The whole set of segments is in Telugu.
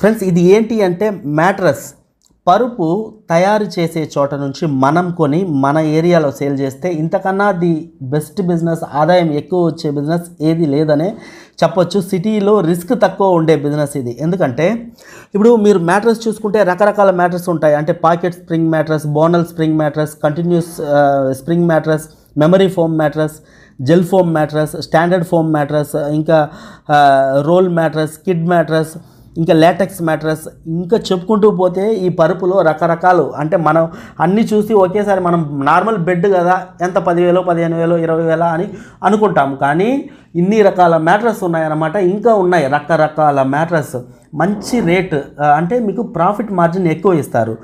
ఫ్రెండ్స్ ఇది ఏంటి అంటే మ్యాట్రస్ పరుపు తయారు చేసే చోట నుంచి మనం కొని మన ఏరియాలో సేల్ చేస్తే ఇంతకన్నా ది బెస్ట్ బిజినెస్ ఆదాయం ఎక్కువ వచ్చే బిజినెస్ ఏది లేదనే చెప్పొచ్చు సిటీలో రిస్క్ తక్కువ ఉండే బిజినెస్ ఇది ఎందుకంటే ఇప్పుడు మీరు మ్యాట్రస్ చూసుకుంటే రకరకాల మ్యాట్రస్ ఉంటాయి అంటే pocket spring mattress bonnell spring mattress continuous spring mattress memory foam mattress gel foam mattress standard foam mattress ఇంకా రోల్ మ్యాట్రస్ కిడ్ మ్యాట్రస్ ఇంకా లేటెక్స్ మ్యాట్రస్ ఇంకా చెప్పుకుంటూ పోతే ఈ పరుపులో రకరకాలు అంటే మనం అన్నీ చూసి ఒకేసారి మనం నార్మల్ బెడ్ కదా ఎంత పదివేలో పదిహేను వేలో ఇరవై వేల అని అనుకుంటాం కానీ ఇన్ని రకాల మ్యాట్రస్ ఉన్నాయన్నమాట ఇంకా ఉన్నాయి రకరకాల మ్యాట్రస్ మంచి రేట్ అంటే మీకు ప్రాఫిట్ మార్జిన్ ఎక్కువ ఇస్తారు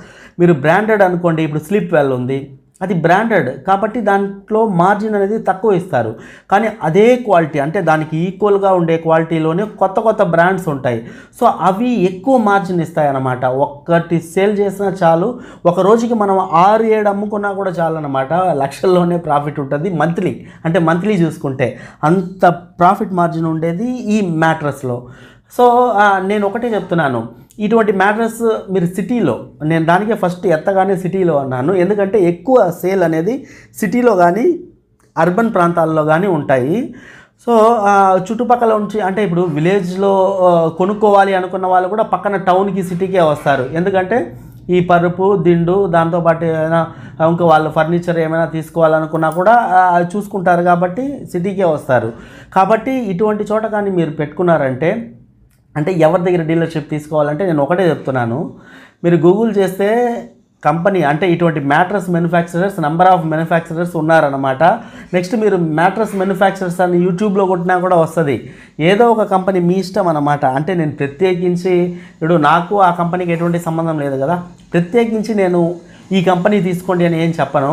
మీరు బ్రాండెడ్ అనుకోండి ఇప్పుడు స్లీప్ వెల్ ఉంది అది బ్రాండెడ్ కాబట్టి దాంట్లో మార్జిన్ అనేది తక్కువ ఇస్తారు కానీ అదే క్వాలిటీ అంటే దానికి ఈక్వల్గా ఉండే క్వాలిటీలోనే కొత్త కొత్త బ్రాండ్స్ ఉంటాయి సో అవి ఎక్కువ మార్జిన్ ఇస్తాయి అన్నమాట ఒక్కటి సేల్ చేసినా చాలు ఒక రోజుకి మనం ఆరు ఏడు అమ్ముకున్నా కూడా చాలు అనమాట లక్షల్లోనే ప్రాఫిట్ ఉంటుంది మంత్లీ అంటే మంత్లీ చూసుకుంటే అంత ప్రాఫిట్ మార్జిన్ ఉండేది ఈ మ్యాట్రస్లో సో నేను ఒకటే చెప్తున్నాను ఇటువంటి మ్యాటర్స్ మీరు సిటీలో నేను దానికే ఫస్ట్ ఎత్తగానే సిటీలో అన్నాను ఎందుకంటే ఎక్కువ సేల్ అనేది సిటీలో కానీ అర్బన్ ప్రాంతాల్లో కానీ ఉంటాయి సో చుట్టుపక్కల ఉంచి అంటే ఇప్పుడు విలేజ్లో కొనుక్కోవాలి అనుకున్న వాళ్ళు కూడా పక్కన టౌన్కి సిటీకే వస్తారు ఎందుకంటే ఈ పరుపు దిండు దాంతోపాటు ఏమైనా ఇంకా వాళ్ళు ఫర్నిచర్ ఏమైనా తీసుకోవాలనుకున్నా కూడా అది చూసుకుంటారు కాబట్టి సిటీకే వస్తారు కాబట్టి ఇటువంటి చోట కానీ మీరు పెట్టుకున్నారంటే అంటే ఎవరి దగ్గర డీలర్షిప్ తీసుకోవాలంటే నేను ఒకటే చెప్తున్నాను మీరు గూగుల్ చేస్తే కంపెనీ అంటే ఇటువంటి mattress manufacturers number of manufacturers ఉన్నారనమాట నెక్స్ట్ మీరు మ్యాట్రస్ మ్యానుఫ్యాక్చరర్స్ అని యూట్యూబ్లో కొట్టినా కూడా వస్తుంది ఏదో ఒక కంపెనీ మీ ఇష్టం అనమాట అంటే నేను ప్రత్యేకించి ఇప్పుడు నాకు ఆ కంపెనీకి ఎటువంటి సంబంధం లేదు కదా ప్రత్యేకించి నేను ఈ కంపెనీ తీసుకోండి అని ఏం చెప్పను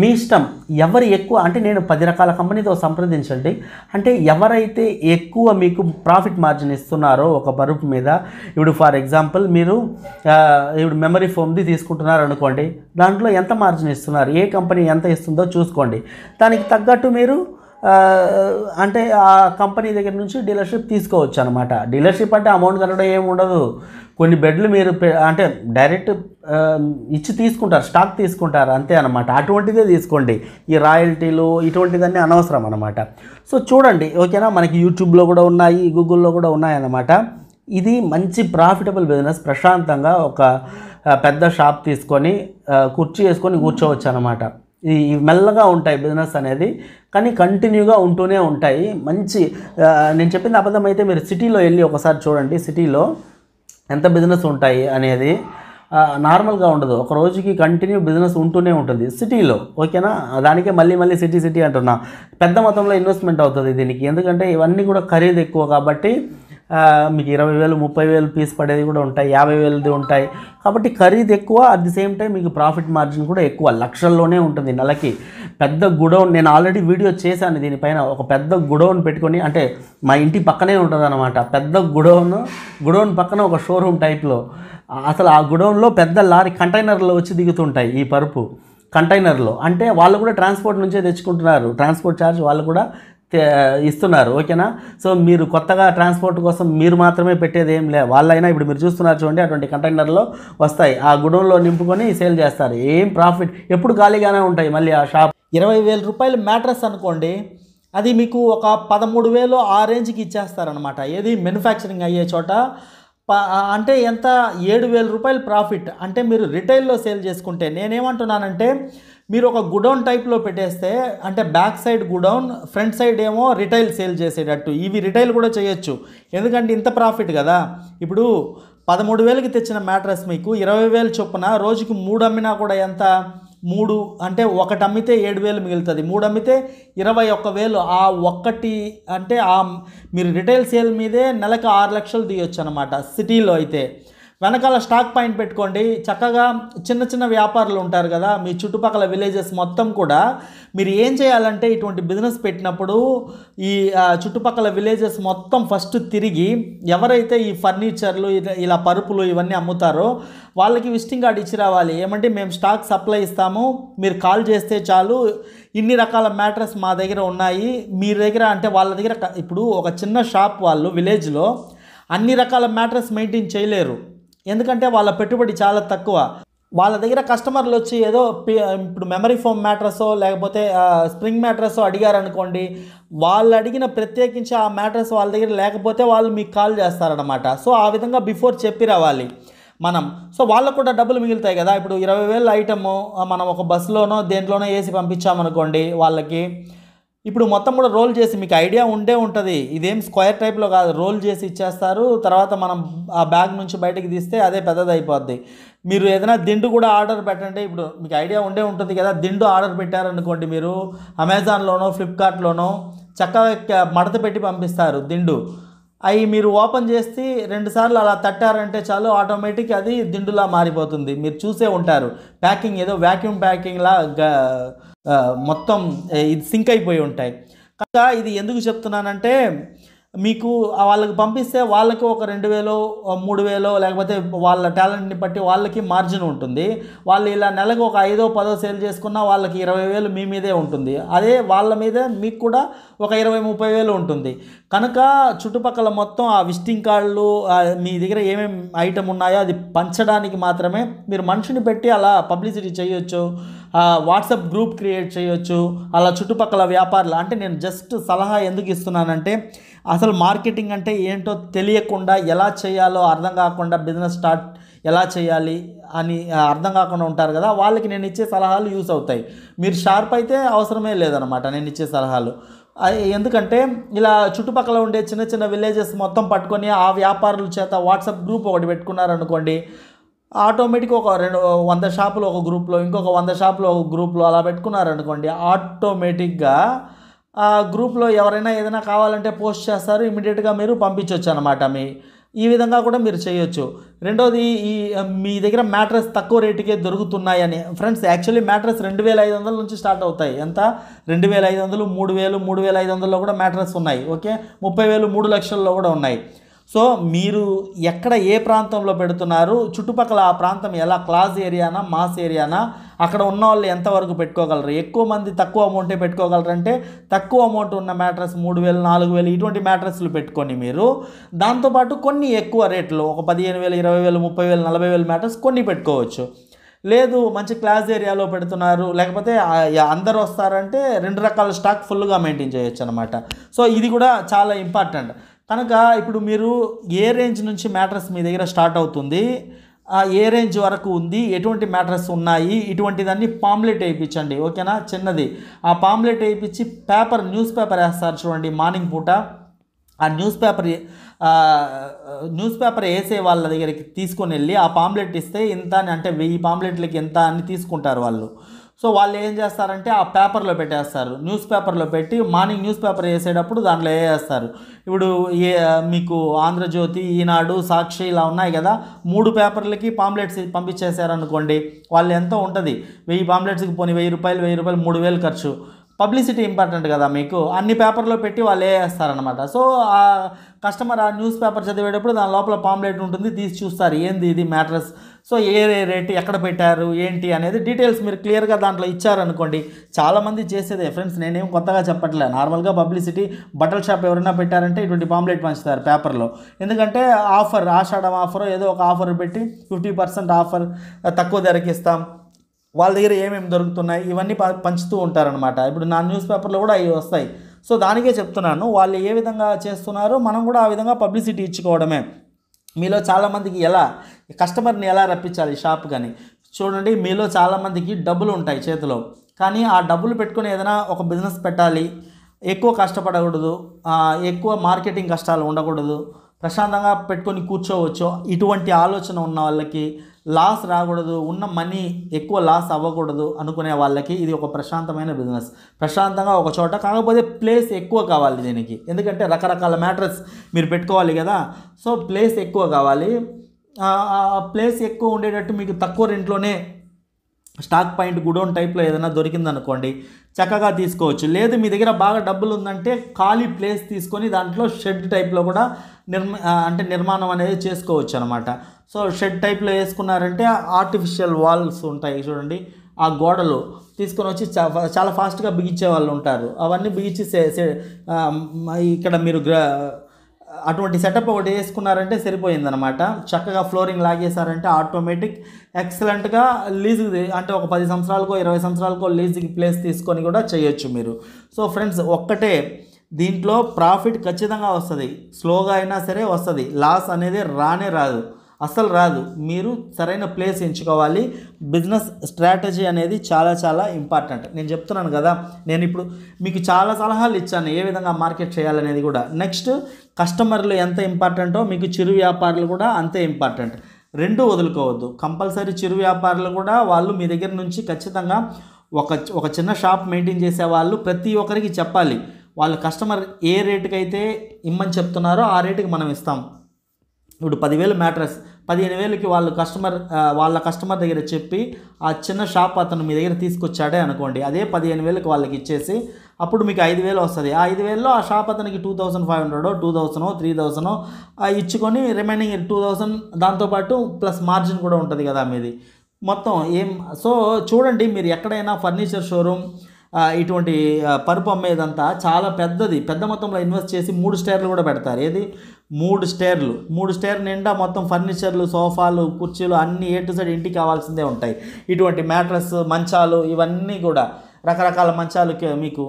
మీ ఇష్టం ఎవరు ఎక్కువ అంటే నేను పది రకాల కంపెనీతో సంప్రదించండి అంటే ఎవరైతే ఎక్కువ మీకు ప్రాఫిట్ మార్జిన్ ఇస్తున్నారో ఒక బరుపు మీద ఇప్పుడు ఫర్ ఎగ్జాంపుల్ మీరు ఇప్పుడు మెమరీ ఫోమ్ది తీసుకుంటున్నారు అనుకోండి దాంట్లో ఎంత మార్జిన్ ఇస్తున్నారు ఏ కంపెనీ ఎంత ఇస్తుందో చూసుకోండి దానికి తగ్గట్టు మీరు అంటే ఆ కంపెనీ దగ్గర నుంచి డీలర్షిప్ తీసుకోవచ్చు అనమాట డీలర్షిప్ అంటే అమౌంట్ కట్టడం ఏమి ఉండదు కొన్ని బెడ్లు మీరు అంటే డైరెక్ట్ ఇచ్చి తీసుకుంటారు స్టాక్ తీసుకుంటారు అంతే అనమాట అటువంటిదే తీసుకోండి ఈ రాయల్టీలు ఇటువంటిదన్నీ అనవసరం అనమాట సో చూడండి ఓకేనా మనకి యూట్యూబ్లో కూడా ఉన్నాయి గూగుల్లో కూడా ఉన్నాయన్నమాట ఇది మంచి ప్రాఫిటబుల్ బిజినెస్ ప్రశాంతంగా ఒక పెద్ద షాప్ తీసుకొని కుర్చీ వేసుకొని కూర్చోవచ్చు అనమాట ఈ మెల్లగా ఉంటాయి బిజినెస్ అనేది కానీ కంటిన్యూగా ఉంటూనే ఉంటాయి మంచి నేను చెప్పింది అబద్ధం అయితే మీరు సిటీలో వెళ్ళి ఒకసారి చూడండి సిటీలో ఎంత బిజినెస్ ఉంటాయి అనేది నార్మల్గా ఉండదు ఒక రోజుకి కంటిన్యూ బిజినెస్ ఉంటూనే ఉంటుంది సిటీలో ఓకేనా దానికే మళ్ళీ మళ్ళీ సిటీ సిటీ అంటున్నా పెద్ద మొత్తంలో ఇన్వెస్ట్మెంట్ అవుతుంది దీనికి ఎందుకంటే ఇవన్నీ కూడా ఖరీదు ఎక్కువ కాబట్టి మీకు ఇరవై వేలు ముప్పై వేలు పీస్ పడేది కూడా ఉంటాయి యాభై వేలది ఉంటాయి కాబట్టి ఖరీదు ఎక్కువ అట్ ది సేమ్ టైం మీకు ప్రాఫిట్ మార్జిన్ కూడా ఎక్కువ లక్షల్లోనే ఉంటుంది నెలకి పెద్ద గుడౌన్ నేను ఆల్రెడీ వీడియో చేశాను దీనిపైన ఒక పెద్ద గుడౌన్ పెట్టుకొని అంటే మా ఇంటి పక్కనే ఉంటుంది అనమాట పెద్ద గుడౌన్ గుడౌన్ పక్కన ఒక షోరూమ్ టైప్లో అసలు ఆ గుడౌన్లో పెద్ద లారీ కంటైనర్లో వచ్చి దిగుతుంటాయి ఈ పరుపు కంటైనర్లో అంటే వాళ్ళు కూడా ట్రాన్స్పోర్ట్ నుంచే తెచ్చుకుంటున్నారు ట్రాన్స్పోర్ట్ ఛార్జ్ వాళ్ళు కూడా ఇస్తున్నారు ఓకేనా సో మీరు కొత్తగా ట్రాన్స్పోర్ట్ కోసం మీరు మాత్రమే పెట్టేది ఏం లే వాళ్ళైనా ఇప్పుడు మీరు చూస్తున్నారు చూడండి అటువంటి కంటైనర్లో వస్తాయి ఆ గుడౌన్లో నింపుకొని సేల్ చేస్తారు ఏం ప్రాఫిట్ ఎప్పుడు ఖాళీగానే ఉంటాయి మళ్ళీ ఆ షాప్ ఇరవై వేల రూపాయలు మ్యాట్రస్ అనుకోండి అది మీకు ఒక పదమూడు వేలు ఆ రేంజ్కి ఇచ్చేస్తారనమాట ఏది మ్యానుఫ్యాక్చరింగ్ అయ్యే చోట అంటే ఎంత ఏడు వేల రూపాయలు ప్రాఫిట్ అంటే మీరు రిటైల్లో సేల్ చేసుకుంటే నేనేమంటున్నానంటే మీరు ఒక గుడౌన్ టైప్లో పెట్టేస్తే అంటే back side godown front side ఏమో రిటైల్ సేల్ చేసేటట్టు ఇవి రిటైల్ కూడా చేయొచ్చు ఎందుకంటే ఇంత ప్రాఫిట్ కదా ఇప్పుడు పదమూడు వేలకి తెచ్చిన మ్యాట్రస్ మీకు ఇరవై వేలు చొప్పున రోజుకి మూడు అమ్మినా కూడా ఎంత మూడు అంటే ఒకటి అమ్మితే ఏడు వేలు మిగులుతుంది మూడు అమ్మితే ఇరవై ఒక్క వేలు ఆ ఒక్కటి అంటే ఆ మీరు రిటైల్ సేల్ మీదే నెలకు ఆరు లక్షలు తీయొచ్చు అనమాట సిటీలో అయితే వెనకాల స్టాక్ పాయింట్ పెట్టుకోండి చక్కగా చిన్న చిన్న వ్యాపారులు ఉంటారు కదా మీ చుట్టుపక్కల విలేజెస్ మొత్తం కూడా మీరు ఏం చేయాలంటే ఇటువంటి బిజినెస్ పెట్టినప్పుడు ఈ చుట్టుపక్కల విలేజెస్ మొత్తం ఫస్ట్ తిరిగి ఎవరైతే ఈ ఫర్నిచర్లు ఇలా పరుపులు ఇవన్నీ అమ్ముతారో వాళ్ళకి విజిటింగ్ కార్డు ఇచ్చి రావాలి ఏమంటే మేము స్టాక్ సప్లై ఇస్తాము మీరు కాల్ చేస్తే చాలు ఇన్ని రకాల మ్యాటర్స్ మా దగ్గర ఉన్నాయి మీ దగ్గర అంటే వాళ్ళ దగ్గర ఇప్పుడు ఒక చిన్న షాప్ వాళ్ళు విలేజ్లో అన్ని రకాల మ్యాటర్స్ మెయింటైన్ చేయలేరు ఎందుకంటే వాళ్ళ పెట్టుబడి చాలా తక్కువ వాళ్ళ దగ్గర కస్టమర్లు వచ్చి ఏదో ఇప్పుడు మెమరీ ఫోమ్ మ్యాట్రస్ో లేకపోతే స్ప్రింగ్ మ్యాట్రస్ అడిగారు అనుకోండి వాళ్ళు అడిగిన ప్రత్యేకించి ఆ మ్యాట్రస్ వాళ్ళ దగ్గర లేకపోతే వాళ్ళు మీకు కాల్ చేస్తారనమాట సో ఆ విధంగా బిఫోర్ చెప్పి రావాలి మనం సో వాళ్ళకు కూడా డబ్బులు మిగులుతాయి కదా ఇప్పుడు ఇరవై వేల ఐటమ్ మనం ఒక బస్సులోనో దేంట్లోనో వేసి పంపించామనుకోండి వాళ్ళకి ఇప్పుడు మొత్తం కూడా రోల్ చేసి మీకు ఐడియా ఉండే ఉంటుంది ఇదేం స్క్వేర్ టైప్లో కాదు రోల్ చేసి ఇచ్చేస్తారు తర్వాత మనం ఆ బ్యాగ్ నుంచి బయటకు తీస్తే అదే పెద్దది అయిపోద్ది మీరు ఏదైనా దిండు కూడా ఆర్డర్ పెట్టండి ఇప్పుడు మీకు ఐడియా ఉండే ఉంటుంది కదా దిండు ఆర్డర్ పెట్టారనుకోండి మీరు అమెజాన్లోనో ఫ్లిప్కార్ట్లోనో చక్కగా మడత పెట్టి పంపిస్తారు దిండు అవి మీరు ఓపెన్ చేసి రెండుసార్లు అలా తట్టారంటే చాలు ఆటోమేటిక్ అది దిండులా మారిపోతుంది మీరు చూసే ఉంటారు ప్యాకింగ్ ఏదో వ్యాక్యూమ్ ప్యాకింగ్లా మొత్తం ఇది సింక్ అయిపోయి ఉంటాయి కనుక ఇది ఎందుకు చెప్తున్నానంటే మీకు వాళ్ళకి పంపిస్తే వాళ్ళకి ఒక రెండు వేలో మూడు వేలో లేకపోతే వాళ్ళ టాలెంట్ని బట్టి వాళ్ళకి మార్జిన్ ఉంటుంది వాళ్ళు ఇలా నెలకు ఒక ఐదో పదో సేల్ చేసుకున్నా వాళ్ళకి ఇరవై వేలు మీ మీదే ఉంటుంది అదే వాళ్ళ మీద మీకు కూడా ఒక ఇరవై ముప్పై వేలు ఉంటుంది కనుక చుట్టుపక్కల మొత్తం ఆ విస్టింగ్ కార్డులు మీ దగ్గర ఏమేమి ఐటెం ఉన్నాయో అది పంచడానికి మాత్రమే మీరు మనిషిని పెట్టి అలా పబ్లిసిటీ చేయొచ్చు వాట్సాప్ గ్రూప్ క్రియేట్ చేయొచ్చు అలా చుట్టుపక్కల వ్యాపారులు అంటే నేను జస్ట్ సలహా ఎందుకు ఇస్తున్నానంటే అసలు మార్కెటింగ్ అంటే ఏంటో తెలియకుండా ఎలా చేయాలో అర్థం కాకుండా బిజినెస్ స్టార్ట్ ఎలా చేయాలి అని అర్థం కాకుండా ఉంటారు కదా వాళ్ళకి నేను ఇచ్చే సలహాలు యూస్ అవుతాయి మీరు షార్ప్ అయితే అవసరమే లేదనమాట నేను ఇచ్చే సలహాలు ఎందుకంటే ఇలా చుట్టుపక్కల ఉండే చిన్న చిన్న విలేజెస్ మొత్తం పట్టుకొని ఆ వ్యాపారుల చేత వాట్సాప్ గ్రూప్ ఒకటి పెట్టుకున్నారనుకోండి ఆటోమేటిక్ ఒక రెండు వంద షాపులు ఒక గ్రూప్లో ఇంకొక వంద షాపులు ఒక గ్రూప్లో అలా పెట్టుకున్నారనుకోండి ఆటోమేటిక్గా ఆ గ్రూప్లో ఎవరైనా ఏదైనా కావాలంటే పోస్ట్ చేస్తారు ఇమీడియట్గా మీరు పంపించవచ్చు అనమాట మీ ఈ విధంగా కూడా మీరు చేయొచ్చు రెండోది ఈ మీ దగ్గర మ్యాట్రస్ తక్కువ రేటుకే దొరుకుతున్నాయని ఫ్రెండ్స్ యాక్చువల్లీ మ్యాట్రస్ రెండు వేల ఐదు వందల నుంచి స్టార్ట్ అవుతాయి ఎంత రెండు వేల ఐదు వందలు మూడు వేలు మూడు వేల ఐదు వందల్లో కూడా మ్యాట్రస్ ఉన్నాయి ఓకే ముప్పై వేలు మూడు లక్షల్లో కూడా ఉన్నాయి సో మీరు ఎక్కడ ఏ ప్రాంతంలో పెడుతున్నారు చుట్టుపక్కల ఆ ప్రాంతం ఎలా క్లాస్ ఏరియానా మాస్ ఏరియానా అక్కడ ఉన్న వాళ్ళు ఎంతవరకు పెట్టుకోగలరు ఎక్కువ మంది తక్కువ అమౌంటే పెట్టుకోగలరంటే తక్కువ అమౌంట్ ఉన్న మ్యాట్రస్ మూడు వేలు నాలుగు వేలు ఇటువంటి మ్యాట్రస్లు పెట్టుకొని మీరు దాంతోపాటు కొన్ని ఎక్కువ రేట్లు ఒక పదిహేను వేలు ఇరవై వేలు ముప్పై వేలు నలభై వేలు మ్యాట్రస్ కొన్ని పెట్టుకోవచ్చు లేదు మంచి క్లాస్ ఏరియాలో పెడుతున్నారు లేకపోతే అందరు వస్తారంటే రెండు రకాల స్టాక్ ఫుల్గా మెయింటైన్ చేయొచ్చు అనమాట సో ఇది కూడా చాలా ఇంపార్టెంట్ కనుక ఇప్పుడు మీరు ఏ రేంజ్ నుంచి మ్యాట్రస్ మీ దగ్గర స్టార్ట్ అవుతుంది ఏ రేంజ్ వరకు ఉంది ఎటువంటి మ్యాట్రస్ ఉన్నాయి ఇటువంటిదన్నీ పాంప్లెట్ వేయించండి ఓకేనా చిన్నది ఆ పాంప్లెట్ వేయించి పేపర్ న్యూస్ పేపర్ వేస్తారు చూడండి మార్నింగ్ పూట ఆ న్యూస్ పేపర్ న్యూస్ పేపర్ వేసే వాళ్ళ దగ్గరికి తీసుకొని వెళ్ళి ఆ పాంప్లెట్ ఇస్తే ఇంత అని అంటే వెయ్యి పాంప్లెట్లకి ఎంత అని తీసుకుంటారు వాళ్ళు సో వాళ్ళు ఏం చేస్తారంటే ఆ పేపర్లో పెట్టేస్తారు న్యూస్ పేపర్లో పెట్టి మార్నింగ్ న్యూస్ పేపర్ వేసేటప్పుడు దాంట్లో వేసేస్తారు ఇప్పుడు ఏ మీకు ఆంధ్రజ్యోతి ఈనాడు సాక్షి ఇలా ఉన్నాయి కదా మూడు పేపర్లకి పాంప్లెట్స్ పంపించేసారనుకోండి వాళ్ళు ఎంతో ఉంటుంది వెయ్యి పాంప్లెట్స్కి పోనీ వెయ్యి రూపాయలు వెయ్యి రూపాయలు మూడు వేలు ఖర్చు పబ్లిసిటీ ఇంపార్టెంట్ కదా మీకు అన్ని పేపర్లో పెట్టి వాళ్ళు వేస్తారనమాట సో ఆ కస్టమర్ ఆ న్యూస్ పేపర్ చదివేటప్పుడు దాని లోపల పాంప్లెట్ ఉంటుంది తీసి చూస్తారు ఏంది ఇది మ్యాటర్స్ సో ఏ రేటు ఎక్కడ పెట్టారు ఏంటి అనేది డీటెయిల్స్ మీరు క్లియర్గా దాంట్లో ఇచ్చారనుకోండి చాలామంది చేసేదే ఫ్రెండ్స్ నేనేం కొత్తగా చెప్పట్లేదు నార్మల్గా పబ్లిసిటీ బట్టల షాప్ ఎవరైనా పెట్టారంటే ఇటువంటి పాంప్లెట్ పంచుతారు పేపర్లో ఎందుకంటే ఆఫర్ ఆషాఢం ఆఫర్ ఏదో ఒక ఆఫర్ పెట్టి ఫిఫ్టీ పర్సెంట్ ఆఫర్ తక్కువ ధరకి ఇస్తాం వాళ్ళ దగ్గర ఏమేమి దొరుకుతున్నాయి ఇవన్నీ పంచుతూ ఉంటారనమాట ఇప్పుడు నా న్యూస్ పేపర్లో కూడా అవి వస్తాయి సో దానికే చెప్తున్నాను వాళ్ళు ఏ విధంగా చేస్తున్నారో మనం కూడా ఆ విధంగా పబ్లిసిటీ ఇచ్చుకోవడమే మీలో చాలామందికి ఎలా కస్టమర్ని ఎలా రప్పించాలి షాప్ కానీ చూడండి మీలో చాలామందికి డబ్బులు ఉంటాయి చేతిలో కానీ ఆ డబ్బులు పెట్టుకుని ఏదైనా ఒక బిజినెస్ పెట్టాలి ఎక్కువ కష్టపడకూడదు ఎక్కువ మార్కెటింగ్ కష్టాలు ఉండకూడదు ప్రశాంతంగా పెట్టుకొని కూర్చోవచ్చు ఇటువంటి ఆలోచన ఉన్న వాళ్ళకి లాస్ రాకూడదు ఉన్న మనీ ఎక్కువ లాస్ అవ్వకూడదు అనుకునే వాళ్ళకి ఇది ఒక ప్రశాంతమైన బిజినెస్ ప్రశాంతంగా ఒక చోట కాకపోతే ప్లేస్ ఎక్కువ కావాలి దీనికి ఎందుకంటే రకరకాల మ్యాటర్స్ మీరు పెట్టుకోవాలి కదా సో ప్లేస్ ఎక్కువ కావాలి ప్లేస్ ఎక్కువ ఉండేటట్టు మీకు తక్కువ రెంట్లోనే స్టాక్ పాయింట్ గుడౌన్ టైప్లో ఏదైనా దొరికిందనుకోండి చక్కగా తీసుకోవచ్చు లేదు మీ దగ్గర బాగా డబ్బులు ఉందంటే ఖాళీ ప్లేస్ తీసుకొని దాంట్లో షెడ్ టైప్లో కూడా నిర్మ అంటే నిర్మాణం అనేది చేసుకోవచ్చు అనమాట సో షెడ్ టైప్లో వేసుకున్నారంటే ఆర్టిఫిషియల్ వాల్స్ ఉంటాయి చూడండి ఆ గోడలు తీసుకొని వచ్చి చాలా ఫాస్ట్గా బిగించే వాళ్ళు ఉంటారు అవన్నీ బిగించి ఇక్కడ మీరు గ్ర అటువంటి సెటప్ ఒకటి వేసుకున్నారంటే సరిపోయిందనమాట చక్కగా ఫ్లోరింగ్ లాగేశారంటే ఆటోమేటిక్ ఎక్సలెంట్గా లీజ్ అంటే ఒక పది సంవత్సరాలకో ఇరవై సంవత్సరాలకో లీజ్కి ప్లేస్ తీసుకొని కూడా చేయొచ్చు మీరు సో ఫ్రెండ్స్ ఒక్కటే దీంట్లో ప్రాఫిట్ ఖచ్చితంగా వస్తుంది స్లోగా అయినా సరే వస్తుంది లాస్ అనేది రానే రాదు అసలు రాదు మీరు సరైన ప్లేస్ ఎంచుకోవాలి బిజినెస్ స్ట్రాటజీ అనేది చాలా చాలా ఇంపార్టెంట్ నేను చెప్తున్నాను కదా నేను ఇప్పుడు మీకు చాలా సలహాలు ఇచ్చాను ఏ విధంగా మార్కెట్ చేయాలనేది కూడా నెక్స్ట్ కస్టమర్లు ఎంత ఇంపార్టెంటో మీకు చిరు వ్యాపారులు కూడా అంతే ఇంపార్టెంట్ రెండు వదులుకోవద్దు కంపల్సరీ చిరు వ్యాపారులు కూడా వాళ్ళు మీ దగ్గర నుంచి ఖచ్చితంగా ఒక ఒక చిన్న షాప్ మెయింటైన్ చేసే వాళ్ళు ప్రతి ఒక్కరికి చెప్పాలి వాళ్ళు కస్టమర్ ఏ రేటుకైతే ఇమ్మని చెప్తున్నారో ఆ రేటుకి మనం ఇస్తాం ఇప్పుడు పదివేలు మ్యాట్రస్ పదిహేను వేలకి వాళ్ళు కస్టమర్ వాళ్ళ కస్టమర్ దగ్గర చెప్పి ఆ చిన్న షాప్ అతను మీ దగ్గర తీసుకొచ్చాడే అనుకోండి అదే పదిహేను వేలకు వాళ్ళకి ఇచ్చేసి అప్పుడు మీకు ఐదు వేలు వస్తుంది ఆ ఐదు వేలలో ఆ షాప్ అతనికి two thousand five hundred two thousand three thousand ఇచ్చుకొని రిమైనింగ్ టూ థౌసండ్ దాంతోపాటు ప్లస్ మార్జిన్ కూడా ఉంటుంది కదా మీది మొత్తం ఏం సో చూడండి మీరు ఎక్కడైనా ఫర్నిచర్ షోరూమ్ ఇటువంటి పరుపు అమ్మేదంతా చాలా పెద్దది పెద్ద మొత్తంలో ఇన్వెస్ట్ చేసి మూడు స్టేర్లు కూడా పెడతారు ఏది మూడు స్టేర్లు మూడు స్టేర్ నిండా మొత్తం ఫర్నిచర్లు సోఫాలు కుర్చీలు అన్ని ఏ టు సైడ్ ఇంటికి కావాల్సిందే ఉంటాయి ఇటువంటి మ్యాట్రస్ మంచాలు ఇవన్నీ కూడా రకరకాల మంచాలు మీకు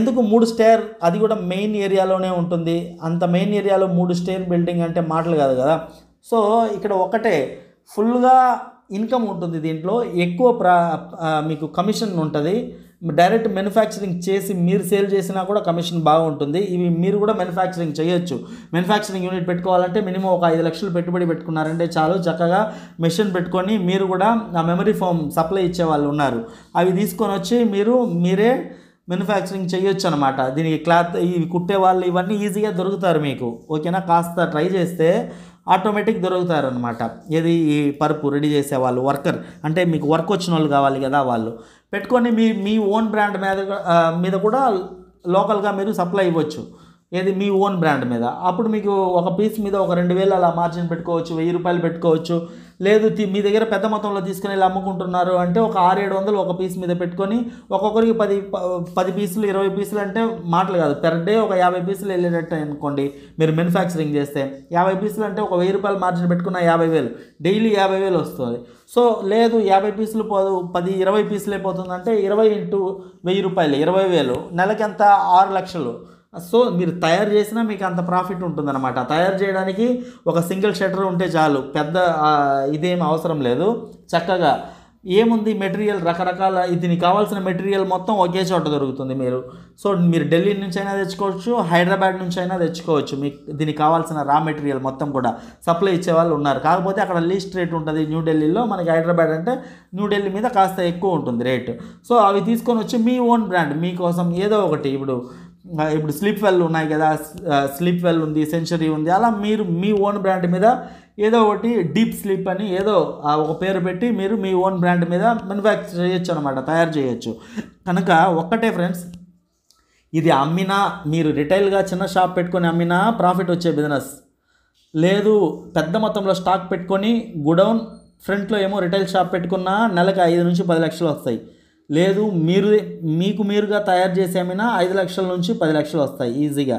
ఎందుకు మూడు స్టేర్ అది కూడా మెయిన్ ఏరియాలోనే ఉంటుంది అంత మెయిన్ ఏరియాలో మూడు స్టేర్ బిల్డింగ్ అంటే మాటలు కాదు కదా సో ఇక్కడ ఒకటే ఫుల్గా ఇన్కమ్ ఉంటుంది దీంట్లో ఎక్కువ ప్రా మీకు కమిషన్ ఉంటుంది డైరెక్ట్ మ్యానుఫ్యాక్చరింగ్ చేసి మీరు సేల్ చేసినా కూడా కమిషన్ బాగుంటుంది ఇవి మీరు కూడా మ్యానుఫ్యాక్చరింగ్ చేయొచ్చు మ్యానుఫ్యాక్చరింగ్ యూనిట్ పెట్టుకోవాలంటే మినిమం ఒక ఐదు లక్షలు పెట్టుబడి పెట్టుకున్నారంటే చాలు చక్కగా మెషిన్ పెట్టుకొని మీరు కూడా ఆ మెమరీ ఫోమ్ సప్లై ఇచ్చే వాళ్ళు ఉన్నారు అవి తీసుకొని వచ్చి మీరు మీరే మ్యానుఫ్యాక్చరింగ్ చేయొచ్చు అనమాట దీనికి క్లాత్ ఇవి కుట్టే వాళ్ళు ఇవన్నీ ఈజీగా దొరుకుతారు మీకు ఓకేనా కాస్త ట్రై చేస్తే ఆటోమేటిక్ దొరుకుతారనమాట ఏది ఈ పరుపు రెడీ చేసే వాళ్ళు వర్కర్ అంటే మీకు వర్క్ వచ్చిన వాళ్ళు కావాలి కదా వాళ్ళు పెట్టుకొని మీ మీ ఓన్ బ్రాండ్ మీద మీద కూడా లోకల్గా మీరు సప్లై ఇవ్వచ్చు ఏది మీ ఓన్ బ్రాండ్ మీద అప్పుడు మీకు ఒక పీస్ మీద ఒక రెండు వేలు అలా మార్జిన్ పెట్టుకోవచ్చు వెయ్యి రూపాయలు పెట్టుకోవచ్చు లేదు మీ దగ్గర పెద్ద మొత్తంలో తీసుకుని వెళ్ళి అమ్ముకుంటున్నారు అంటే ఒక ఆరు ఏడు వందలు ఒక పీస్ మీద పెట్టుకొని ఒక్కొక్కరికి పది పది పీసులు ఇరవై పీసులు అంటే మాటలు కాదు పెర్ డే ఒక యాభై పీసులు వెళ్ళేటట్టు అనుకోండి మీరు మ్యానుఫ్యాక్చరింగ్ చేస్తే యాభై పీసులు అంటే ఒక వెయ్యి రూపాయలు మార్జిన్ పెట్టుకున్న యాభై వేలు డైలీ యాభై వేలు వస్తుంది సో లేదు యాభై పీసులు పోదు పది ఇరవై పీసులు అయిపోతుందంటే ఇరవై ఇంటూ వెయ్యి రూపాయలు ఇరవై వేలు నెలకెంత ఆరు లక్షలు సో మీరు తయారు చేసినా మీకు అంత ప్రాఫిట్ ఉంటుందన్నమాట తయారు చేయడానికి ఒక సింగిల్ షట్టర్ ఉంటే చాలు పెద్ద ఇదేం అవసరం లేదు చక్కగా ఏముంది మెటీరియల్ రకరకాల దీనికి కావాల్సిన మెటీరియల్ మొత్తం ఒకే చోట దొరుకుతుంది మీరు సో మీరు ఢిల్లీ నుంచి అయినా తెచ్చుకోవచ్చు హైదరాబాద్ నుంచి అయినా తెచ్చుకోవచ్చు మీకు దీనికి కావాల్సిన రా మెటీరియల్ మొత్తం కూడా సప్లై ఇచ్చే వాళ్ళు ఉన్నారు కాకపోతే అక్కడ లీస్ట్ రేట్ ఉంటుంది న్యూఢిల్లీలో మనకి హైదరాబాద్ అంటే న్యూఢిల్లీ మీద కాస్త ఎక్కువ ఉంటుంది రేటు సో అవి తీసుకొని వచ్చి మీ ఓన్ బ్రాండ్ మీకోసం ఏదో ఒకటి ఇప్పుడు ఇప్పుడు స్లీప్ వెల్ ఉన్నాయి కదా స్లీప్ వెల్ ఉంది సెంచరీ ఉంది అలా మీరు మీ ఓన్ బ్రాండ్ మీద ఏదో ఒకటి డీప్ స్లీప్ అని ఏదో ఒక పేరు పెట్టి మీరు మీ ఓన్ బ్రాండ్ మీద మ్యానుఫ్యాక్చర్ చేయొచ్చు అనమాట తయారు చేయొచ్చు కనుక ఒక్కటే ఫ్రెండ్స్ ఇది అమ్మినా మీరు రిటైల్గా చిన్న షాప్ పెట్టుకొని అమ్మినా ప్రాఫిట్ వచ్చే బిజినెస్ లేదు పెద్ద మొత్తంలో స్టాక్ పెట్టుకొని గుడౌన్ ఫ్రంట్లో ఏమో రిటైల్ షాప్ పెట్టుకున్నా నెలకు ఐదు నుంచి పది లక్షలు వస్తాయి లేదు మీరు మీకు మీరుగా తయారు చేసేమైనా ఐదు లక్షల నుంచి పది లక్షలు వస్తాయి ఈజీగా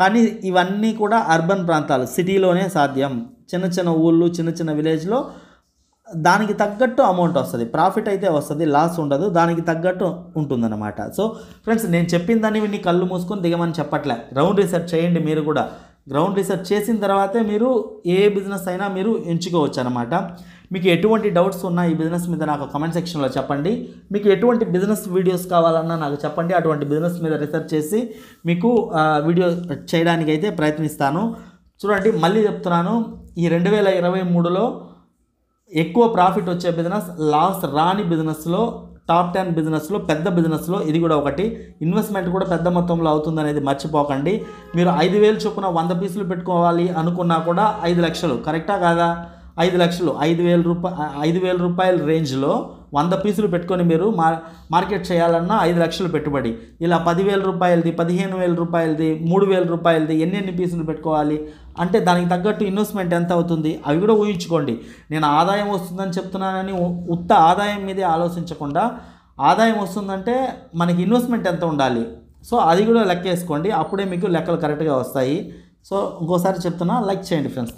కానీ ఇవన్నీ కూడా అర్బన్ ప్రాంతాలు సిటీలోనే సాధ్యం చిన్న చిన్న ఊళ్ళు చిన్న చిన్న విలేజ్లో దానికి తగ్గట్టు అమౌంట్ వస్తుంది ప్రాఫిట్ అయితే వస్తుంది లాస్ ఉండదు దానికి తగ్గట్టు ఉంటుందన్నమాట సో ఫ్రెండ్స్ నేను చెప్పిన దాన్ని నీ కళ్ళు మూసుకొని దిగమని చెప్పట్లే గ్రౌండ్ రీసెర్చ్ చేయండి మీరు కూడా గ్రౌండ్ రీసెర్చ్ చేసిన తర్వాతే మీరు ఏ బిజినెస్ అయినా మీరు ఎంచుకోవచ్చు అనమాట మీకు ఎటువంటి డౌట్స్ ఉన్నా ఈ బిజినెస్ మీద నాకు కమెంట్ సెక్షన్లో చెప్పండి మీకు ఎటువంటి బిజినెస్ వీడియోస్ కావాలన్నా నాకు చెప్పండి అటువంటి బిజినెస్ మీద రీసెర్చ్ చేసి మీకు వీడియో చేయడానికి అయితే ప్రయత్నిస్తాను చూడండి మళ్ళీ చెప్తున్నాను ఈ రెండు వేల ఇరవై మూడులో ఎక్కువ ప్రాఫిట్ వచ్చే బిజినెస్ లాస్ రాని బిజినెస్లో టాప్ టెన్ బిజినెస్లో పెద్ద బిజినెస్లో ఇది కూడా ఒకటి ఇన్వెస్ట్మెంట్ కూడా పెద్ద మొత్తంలో అవుతుంది అనేది మర్చిపోకండి మీరు ఐదు వేలు చొప్పున వంద పీసులు పెట్టుకోవాలి అనుకున్నా కూడా ఐదు లక్షలు కరెక్టా కాదా ఐదు లక్షలు ఐదు వేల రూపా ఐదు వేల రూపాయల రేంజ్లో వంద పీసులు పెట్టుకొని మీరు మా మార్కెట్ చేయాలన్నా ఐదు లక్షలు పెట్టుబడి ఇలా పదివేల రూపాయలది పదిహేను వేల రూపాయలది మూడు వేల రూపాయలది ఎన్ని పీసులు పెట్టుకోవాలి అంటే దానికి తగ్గట్టు ఇన్వెస్ట్మెంట్ ఎంత అవుతుంది అవి కూడా ఊహించుకోండి నేను ఆదాయం వస్తుందని చెప్తున్నానని ఉత్త ఆదాయం మీదే ఆలోచించకుండా ఆదాయం వస్తుందంటే మనకి ఇన్వెస్ట్మెంట్ ఎంత ఉండాలి సో అది కూడా లెక్క వేసుకోండి అప్పుడే మీకు లెక్కలు కరెక్ట్గా వస్తాయి సో ఇంకోసారి చెప్తున్నా లైక్ చేయండి ఫ్రెండ్స్